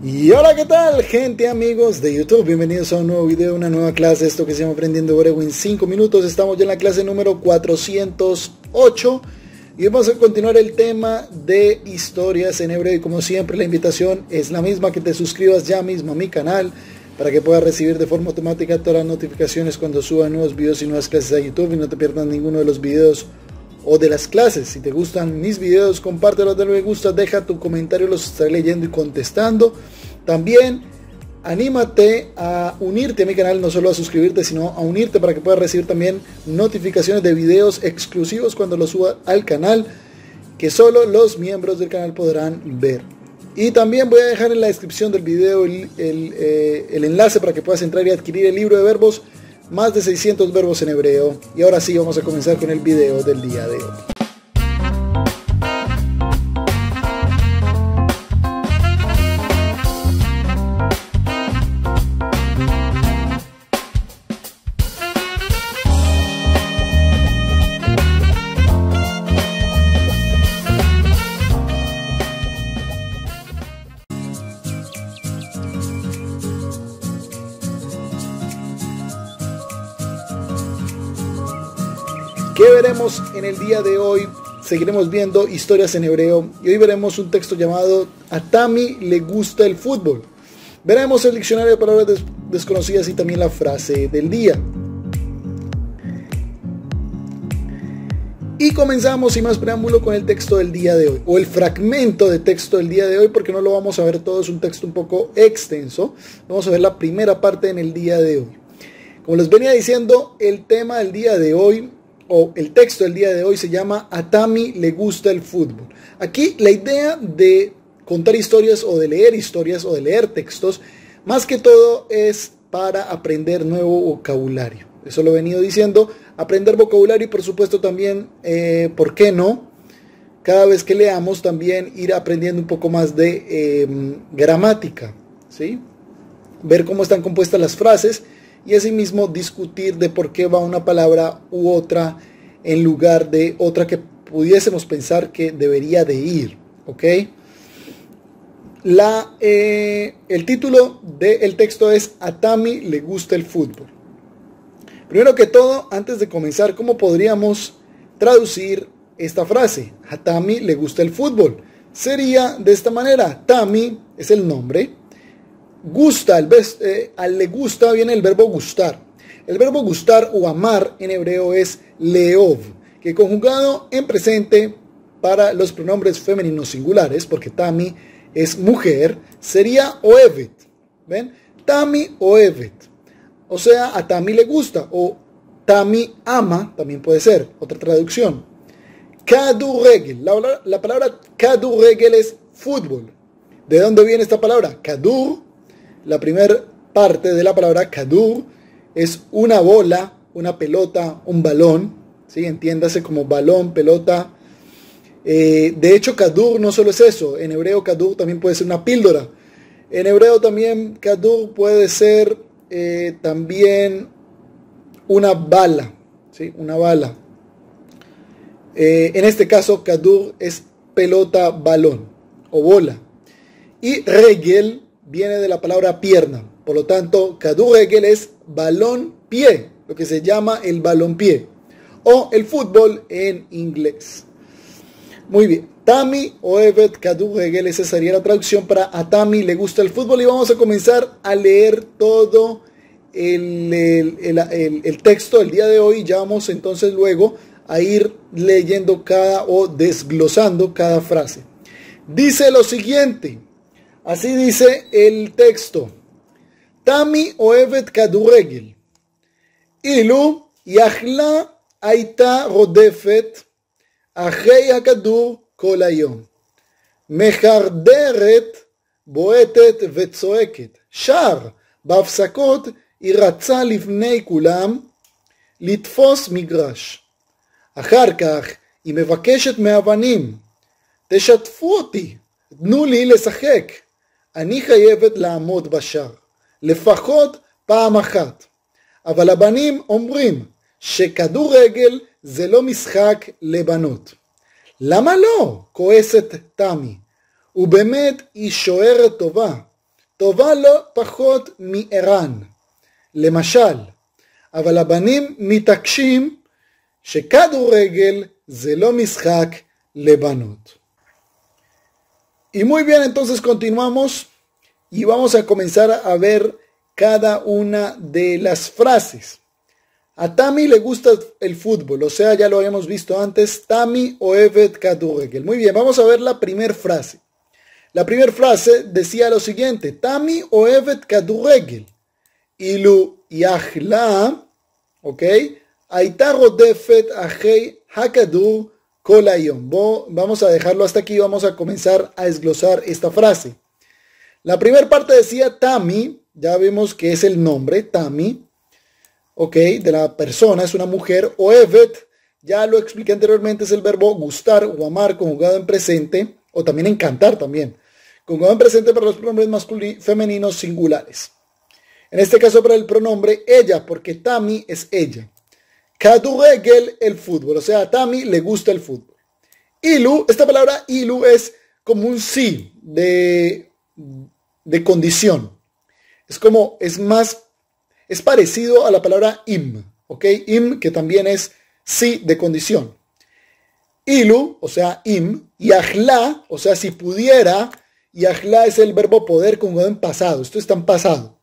Y hola, ¿qué tal, gente, amigos de YouTube? Bienvenidos a un nuevo video, una nueva clase. Esto que se llama Aprendiendo hebreo en 5 minutos. Estamos ya en la clase número 408. Y vamos a continuar el tema de historias en hebreo. Y como siempre, la invitación es la misma: que te suscribas ya mismo a mi canal para que puedas recibir de forma automática todas las notificaciones cuando suba nuevos videos y nuevas clases a YouTube. Y no te pierdas ninguno de los videos o de las clases. Si te gustan mis videos, compártelos, dale me gusta, deja tu comentario, los estaré leyendo y contestando. También anímate a unirte a mi canal, no solo a suscribirte, sino a unirte para que puedas recibir también notificaciones de videos exclusivos cuando los suba al canal, que solo los miembros del canal podrán ver. Y también voy a dejar en la descripción del video el, el eh, enlace para que puedas entrar y adquirir el libro de verbos más de 600 verbos en hebreo. Y ahora sí vamos a comenzar con el video del día de hoy. ¿Qué veremos en el día de hoy? Seguiremos viendo historias en hebreo y hoy veremos un texto llamado A Tami le gusta el fútbol. Veremos el diccionario de palabras desconocidas y también la frase del día. Y comenzamos sin más preámbulo con el texto del día de hoy, o el fragmento de texto del día de hoy, porque no lo vamos a ver todo, es un texto un poco extenso. Vamos a ver la primera parte en el día de hoy. Como les venía diciendo, el tema del día de hoy o el texto del día de hoy se llama A le gusta el fútbol. Aquí la idea de contar historias o de leer historias o de leer textos, más que todo es para aprender nuevo vocabulario. Eso lo he venido diciendo. Aprender vocabulario y por supuesto también, eh, ¿por qué no? Cada vez que leamos también ir aprendiendo un poco más de em, gramática, ¿sí? Ver cómo están compuestas las frases y asimismo discutir de por qué va una palabra u otra en lugar de otra que pudiésemos pensar que debería de ir. La, eh, el título del texto es A Tami le gusta el fútbol. Primero que todo, antes de comenzar, ¿cómo podríamos traducir esta frase? A Tami le gusta el fútbol. Sería de esta manera. Tami es el nombre gusta, eh, al le gusta viene el verbo gustar. El verbo gustar o amar en hebreo es leov, que conjugado en presente para los pronombres femeninos singulares, porque Tami es mujer, sería oevet. ¿Ven? Tami oevet. O sea, a Tami le gusta, o Tami ama, también puede ser, otra traducción. Kaduregel, la, la palabra kaduregel es fútbol. ¿De dónde viene esta palabra? Kadur la primera parte de la palabra kadur es una bola, una pelota, un balón, ¿sí? entiéndase como balón, pelota. Eh, de hecho, kadur no solo es eso, en hebreo kadur también puede ser una píldora. En hebreo también kadur puede ser eh, también una bala, ¿sí? una bala. Eh, en este caso, kadur es pelota, balón o bola. Y regel viene de la palabra pierna. Por lo tanto, Hegel es balón pie, lo que se llama el balón pie. O el fútbol en inglés. Muy bien. Tami o Evet Hegel, esa sería la traducción para a Tami le gusta el fútbol. Y vamos a comenzar a leer todo el, el, el, el texto del día de hoy. Ya vamos entonces luego a ir leyendo cada o desglosando cada frase. Dice lo siguiente. Así dice el texto. Tami oevet kaduregel. Ilu yahla aita rodefet אחרי הכדור כל היום. מחרדרת, בועטת וצועקת. שר, בהפסקות היא רצה לפני כולם לתפוס מגרש. אחר כך היא מבקשת מאבנים, תשתפו אותי, תנו לי לשחק. אני חייבת לעמוד בשער, לפחות פעם אחת. אבל הבנים אומרים שכדורגל זה לא משחק לבנות. למה לא? כועסת תמי. ובאמת היא שוערת טובה. טובה לא פחות מערן. למשל, אבל הבנים מתעקשים שכדורגל זה לא משחק לבנות. Y muy bien, entonces continuamos y vamos a comenzar a ver cada una de las frases. A Tami le gusta el fútbol, o sea, ya lo habíamos visto antes, Tami Evet Regel. Muy bien, vamos a ver la primera frase. La primera frase decía lo siguiente, Tami Kadu Regel, Ilu Yahla, ¿ok? Aita Rodefet Ajei hakadu, Vamos a dejarlo hasta aquí. Vamos a comenzar a desglosar esta frase. La primera parte decía Tami. Ya vemos que es el nombre, Tami. Ok, de la persona, es una mujer. O Evet. Ya lo expliqué anteriormente, es el verbo gustar o amar conjugado en presente. O también encantar también. Conjugado en presente para los pronombres masculinos femeninos singulares. En este caso para el pronombre ella, porque Tami es ella. Kaduregel, el fútbol. O sea, a Tami le gusta el fútbol. Ilu, esta palabra ilu es como un sí de, condición. Es como, es más, es parecido a la palabra im, ¿ok? Im, que también es sí de condición. Ilu, o sea, im, y ajla, o sea, si pudiera, y ajla es el verbo poder con en pasado, esto está en pasado.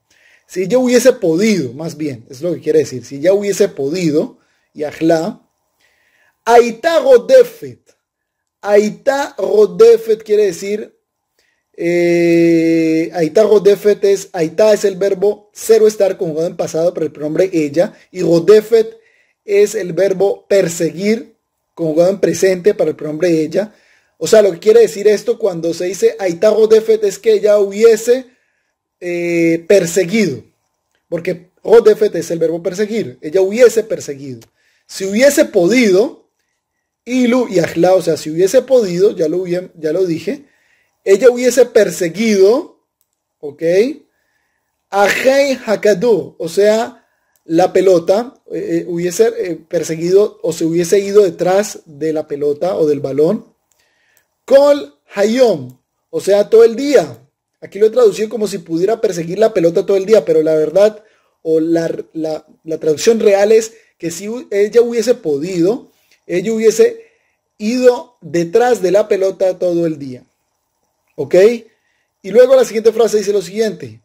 Si yo hubiese podido, más bien, es lo que quiere decir, si ya hubiese podido, Yahla, Aita Rodefet. Aita Rodefet quiere decir, eh, Aita Rodefet es, Aita es el verbo cero estar conjugado en pasado para el pronombre ella, y Rodefet es el verbo perseguir conjugado en presente para el pronombre ella. O sea, lo que quiere decir esto cuando se dice Aita Rodefet es que ella hubiese eh, perseguido, porque Rodefet es el verbo perseguir, ella hubiese perseguido. Si hubiese podido, Ilu y Ajla, o sea, si hubiese podido, ya lo, ya lo dije, ella hubiese perseguido, ¿ok? A Hakadu, o sea, la pelota, eh, eh, hubiese eh, perseguido o se hubiese ido detrás de la pelota o del balón. Kol Hayom, o sea, todo el día. Aquí lo he traducido como si pudiera perseguir la pelota todo el día, pero la verdad, o la traducción real es si ella hubiese podido, ella hubiese ido detrás de la pelota todo el día. ¿Ok? Y luego la siguiente frase dice lo siguiente.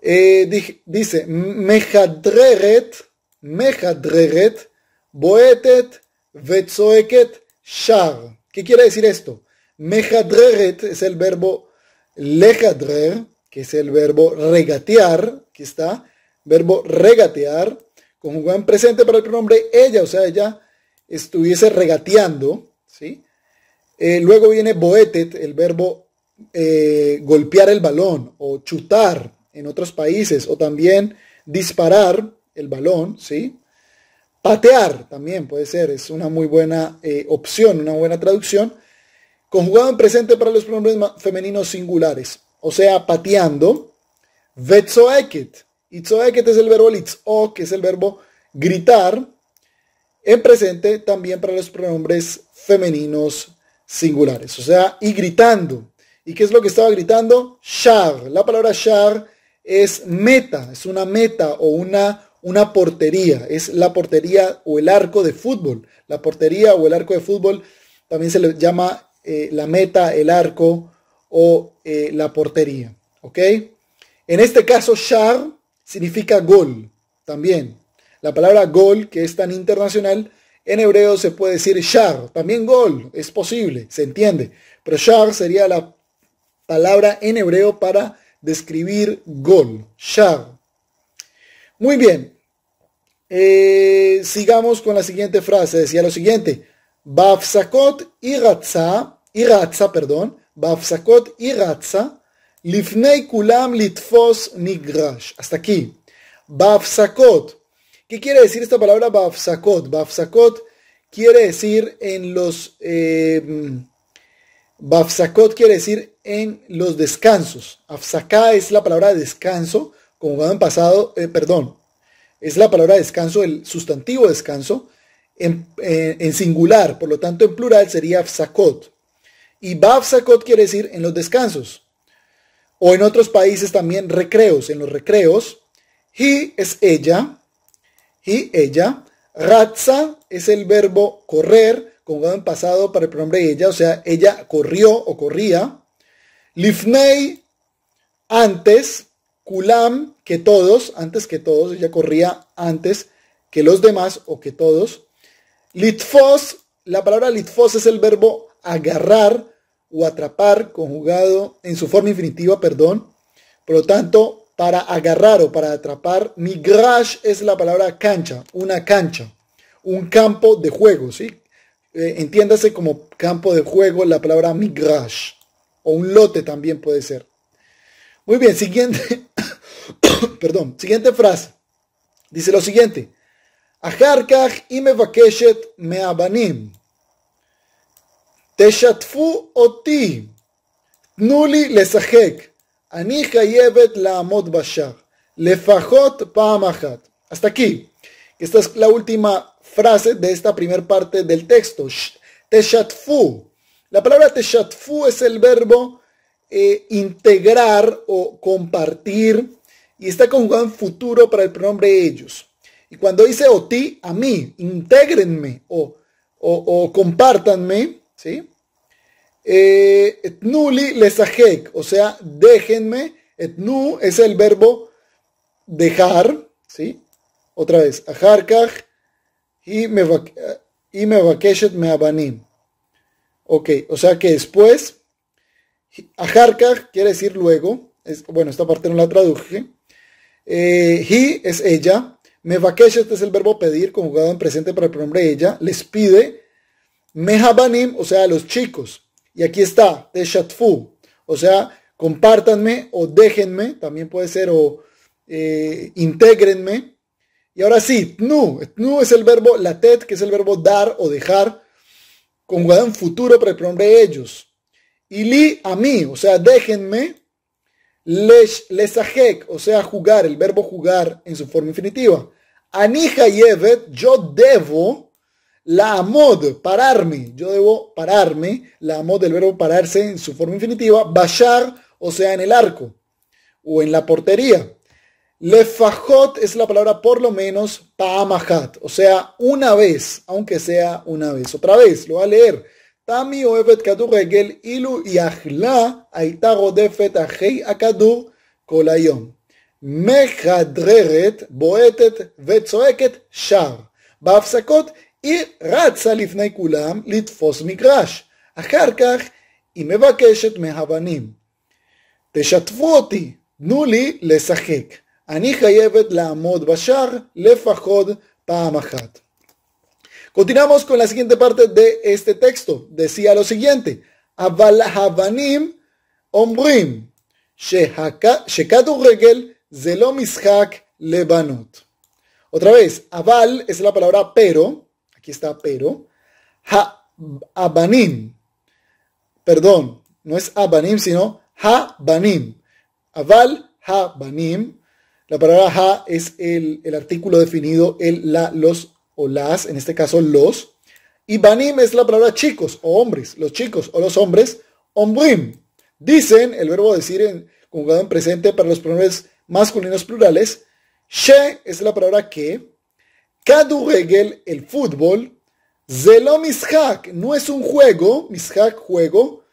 Eh, dice, Mejadreret, Mejadreret, Boetet, Vetzoeket, Shar. ¿Qué quiere decir esto? Mejadreret es el verbo lejadre, que es el verbo regatear, que está, verbo regatear conjugado en presente para el pronombre ella, o sea, ella estuviese regateando, ¿sí? Eh, luego viene boetet, el verbo eh, golpear el balón o chutar en otros países, o también disparar el balón, ¿sí? Patear también puede ser, es una muy buena eh, opción, una buena traducción. Conjugado en presente para los pronombres femeninos singulares, o sea, pateando. Vetzoeket, que este es el verbo o que es el verbo gritar, en presente también para los pronombres femeninos singulares, o sea, y gritando. ¿Y qué es lo que estaba gritando? Shar. La palabra shar es meta, es una meta o una, una portería, es la portería o el arco de fútbol. La portería o el arco de fútbol también se le llama eh, la meta, el arco o eh, la portería. ¿Ok? En este caso, shar significa gol también. La palabra gol, que es tan internacional, en hebreo se puede decir shar, también gol, es posible, se entiende. Pero shar sería la palabra en hebreo para describir gol, shar. Muy bien, eh, sigamos con la siguiente frase, decía lo siguiente, Bafsakot y Ratza, perdón, Bafsakot y Lifnei kulam litfos nigrash. Hasta aquí. Bafsakot. ¿Qué quiere decir esta palabra bafsakot? Bafsakot quiere decir en los... Bafsakot em, quiere decir en los descansos. Afsaká es la palabra descanso, Como en pasado, eh, perdón, es la palabra descanso, el sustantivo descanso, en, singular, por lo tanto en plural sería afsakot. Y bafsakot quiere decir en los descansos. O en otros países también recreos. En los recreos, he es ella, he ella. Ratza es el verbo correr, conjugado en pasado para el pronombre ella, o sea, ella corrió o corría. Lifnei, antes. Kulam, que todos, antes que todos, ella corría antes que los demás o que todos. Litfos, la palabra litfos es el verbo agarrar, o atrapar, conjugado en su forma infinitiva, perdón. Por lo tanto, para agarrar o para atrapar, migrash es la palabra cancha, una cancha, un campo de juego, ¿sí? Eh, entiéndase como campo de juego la palabra migrash, o un lote también puede ser. Muy bien, siguiente, perdón, siguiente frase. Dice lo siguiente, Ajarkaj y me me abanim. Teshatfu oti. Hasta aquí. Esta es la última frase de esta primera parte del texto. Teshatfu. La palabra teshatfu es el verbo eh, integrar o compartir y está conjugado en futuro para el pronombre ellos. Y cuando dice oti, a mí, intégrenme o, o, o compártanme, ¿sí? Eh, Etnuli lesajek, o sea, déjenme, etnu es el verbo dejar, ¿sí? Otra vez, ajarkaj y me abanim. Ok, o sea que después, ajarkaj quiere decir luego, es, bueno, esta parte no la traduje. Eh, he es ella, Me mevakeshet es el verbo pedir, conjugado en presente para el pronombre ella, les pide mehabanim, o sea, los chicos. Y aquí está, teshatfu, o sea, compártanme o déjenme, también puede ser o integrenme eh, intégrenme. Y ahora sí, tnu, tnu es el verbo latet, que es el verbo dar o dejar, conjugado en futuro para de ellos. Y li a mí, o sea, déjenme, les, lesajek, o sea, jugar, el verbo jugar en su forma infinitiva. Anija yevet, yo debo, la amod, pararme. Yo debo pararme. La amod, del verbo pararse en su forma infinitiva. Bashar, o sea, en el arco o en la portería. Lefajot es la palabra por lo menos paamahat, o sea, una vez, aunque sea una vez. Otra vez, lo va a leer. Tami oevet kadur regel ilu yahla aitago rodefet ahei akadur kolayom. Mechadreret boetet vetsoeket shar. בהפסקות y Ratza Lifnaikulam Litfos Mikrash. Ajarkach y me va Keshet Mehabanim. Teshatvoti Nuli ani Anija la Lamod Bashar Lefahod Pahamahat. Continuamos con la siguiente parte de este texto. Decía lo siguiente. Aval havanim Ombrim. Shekatu Regel mishak Lebanot. Otra vez. Aval es la palabra pero aquí está pero, ha abanim, perdón, no es abanim, sino ha banim, aval ha banim, la palabra ha es el, el, artículo definido, el, la, los o las, en este caso los, y banim es la palabra chicos o hombres, los chicos o los hombres, ombrim, dicen, el verbo decir en, conjugado en presente para los pronombres masculinos plurales, she es la palabra que, REGEL, el fútbol, Zelo Mishak, no es un juego, Mishak, juego,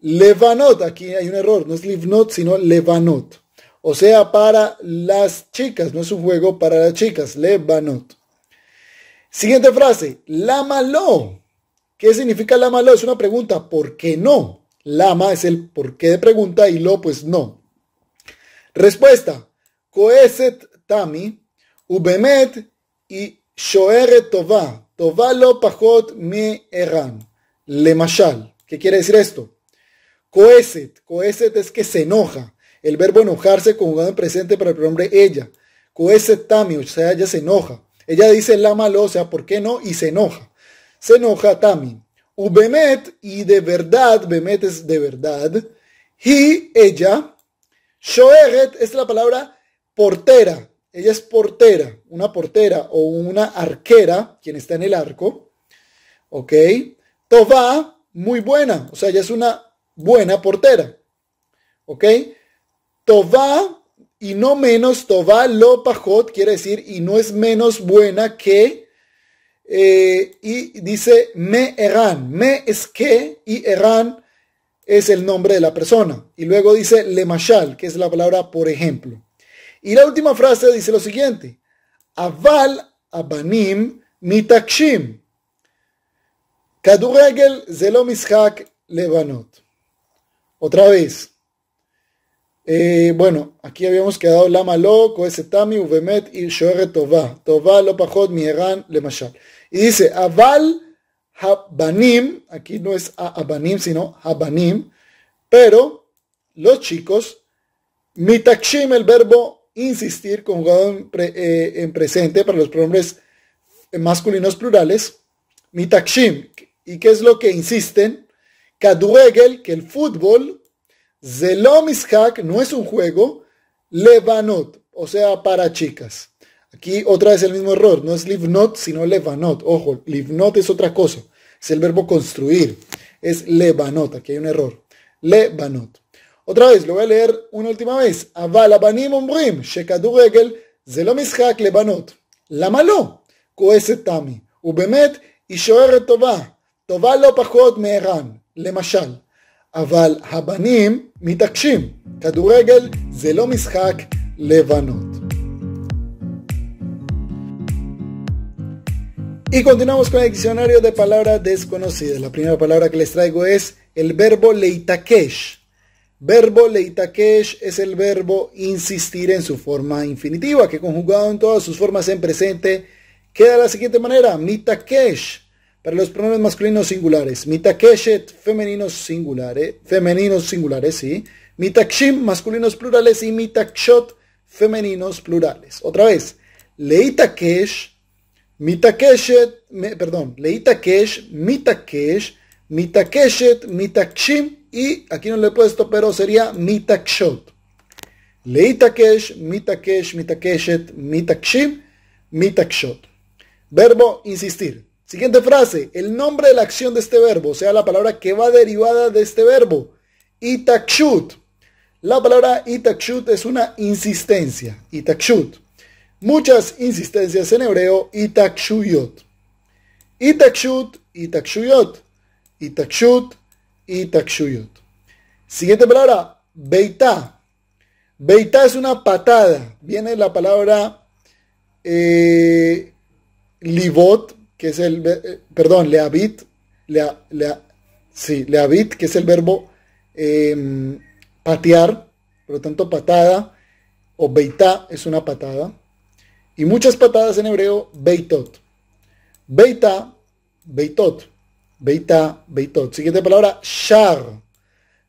Levanot, aquí hay un error, no es Livnot, sino Levanot. O sea, para las chicas, no es un juego para las chicas, Levanot. Siguiente frase, malo ¿Qué significa la malo Es una pregunta, ¿por qué no? Lama es el por qué de pregunta y lo pues no. Respuesta, Coeset Tami, Ubemet y shoeret tova, tová lo pajot me erran, le mashal. ¿Qué quiere decir esto? Coeset, coeset es que se enoja. El verbo enojarse conjugado en presente para el pronombre ella. Coeset tami, o sea, ella se enoja. Ella dice la malo, o sea, ¿por qué no? Y se enoja. Se enoja tami. Ubemet, y de verdad, bemet es de verdad. Y ella, shoeret es la palabra portera, ella es portera, una portera o una arquera, quien está en el arco. ¿Ok? tova, muy buena. O sea, ella es una buena portera. ¿Ok? tova y no menos, tova lo pajot quiere decir y no es menos buena que. Eh, y dice me erran. Me es que y erran es el nombre de la persona. Y luego dice le mashal que es la palabra por ejemplo. Y la última frase dice lo siguiente: Aval abanim mitakshim. Kaduregel zelo mishak lebanot. Otra vez. Eh, bueno, aquí habíamos quedado Lama ese Koesetami, Uvemet y Shoere Tova pajot, Lopajot, le mashal. Y dice, Aval Habanim, aquí no es Abanim, sino Habanim, pero los chicos, mitakshim, el verbo insistir conjugado eh, en, presente para los pronombres masculinos plurales, mitakshim, y qué es lo que insisten, Kaduegel, que el fútbol, zelomishak, no es un juego, levanot, o sea, para chicas. Aquí otra vez el mismo error, no es livnot, sino levanot. Ojo, livnot es otra cosa, es el verbo construir, es levanot, aquí hay un error, levanot. Otra vez, lo voy a leer una última vez. Avalabanim umbrim, shekadurekel, zelomishak lebanot. La malo, tami, ubemet, y shoer tova, tova lo pachot meheran, le mashal. Aval habanim mitakshim, kadurekel, zelomishak lebanot. Y continuamos con el diccionario de palabras desconocidas. La primera palabra que les traigo es el verbo leitakesh. Verbo leitakesh es el verbo insistir en su forma infinitiva, que conjugado en todas sus formas en presente queda de la siguiente manera: mitakesh para los pronombres masculinos singulares, mitakeshet femeninos singulares, femeninos singulares, sí, mitakshim masculinos plurales y mitakshot femeninos plurales. Otra vez, leitakesh, mitakeshet, me, perdón, leitakesh, mitakesh, mitakeshet, mitakshim y aquí no le he puesto, pero sería mitakshot. Leitakesh, mitakesh, mitakeshet, mitakshim, mitakshot. Verbo insistir. Siguiente frase. El nombre de la acción de este verbo, o sea, la palabra que va derivada de este verbo. Itakshut. La palabra itakshut es una insistencia. Itakshut. Muchas insistencias en hebreo. Itakshuyot. Itakshut, itakshuyot. Itakshut, y takshuyot. Siguiente palabra, beitá. Beitá es una patada. Viene la palabra eh, libot, que es el, eh, perdón, leavit, lea, lea, sí, leavit, que es el verbo em, patear, por lo tanto patada, o beitá es una patada. Y muchas patadas en hebreo, beitot. Beita, beitot. Beita, Beitot. Siguiente palabra, Shar.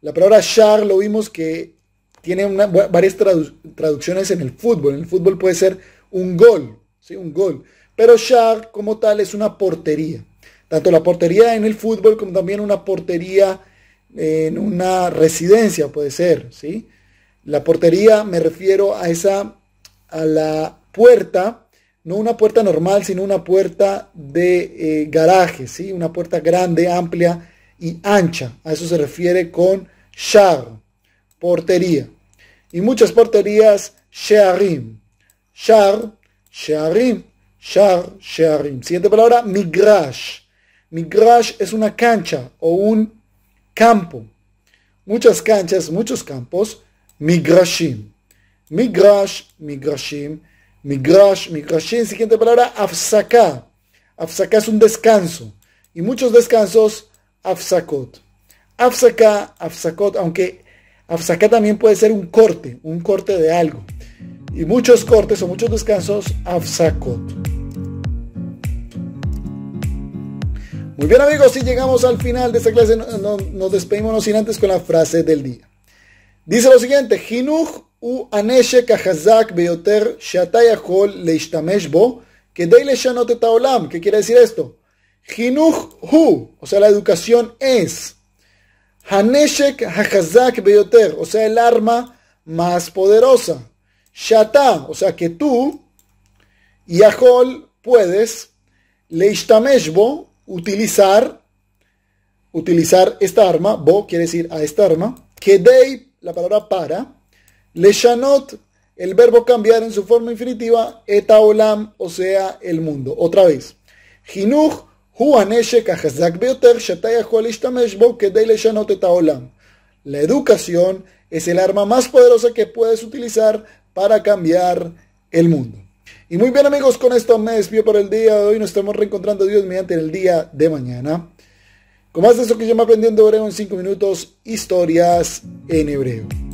La palabra Shar lo vimos que tiene varias traducciones en el fútbol. En el fútbol puede ser un gol, ¿sí? un gol. Pero Shar como tal es una portería. Tanto la portería en el fútbol como también una portería en una residencia puede ser, ¿sí? La portería me refiero a esa, a la puerta no una puerta normal, sino una puerta de eh, garaje, ¿sí? una puerta grande, amplia y ancha. A eso se refiere con shar, portería. Y muchas porterías, shearim. Shar, shearim, shar, shearim. Siguiente palabra, migrash. Migrash es una cancha o un campo. Muchas canchas, muchos campos, migrashim. Migrash, migrashim Migrash, en siguiente palabra, Afsaka. Afsaká es un descanso. Y muchos descansos, Afsakot. Afsaká, Afsakot, aunque Afsaká también puede ser un corte, un corte de algo. Y muchos cortes o muchos descansos, Afsakot. Muy bien amigos, si llegamos al final de esta clase, nos despedimos sin antes con la frase del día. Dice lo siguiente, hinuj U aneshek a hazak beyother, shata yahol le que dey le ¿qué quiere decir esto? Hinuch hu, o sea la educación es, haneshek a hazak o sea el arma más poderosa, Shatay, o sea que tú yahol puedes le bo, utilizar, utilizar esta arma, bo quiere decir a esta arma, que la palabra para, Leshanot, el verbo cambiar en su forma infinitiva, etaolam, o sea, el mundo. Otra vez. La educación es el arma más poderosa que puedes utilizar para cambiar el mundo. Y muy bien amigos, con esto me despido por el día de hoy. Nos estamos reencontrando Dios mediante el día de mañana. Con más de eso que yo aprendiendo hebreo en 5 minutos, historias en hebreo.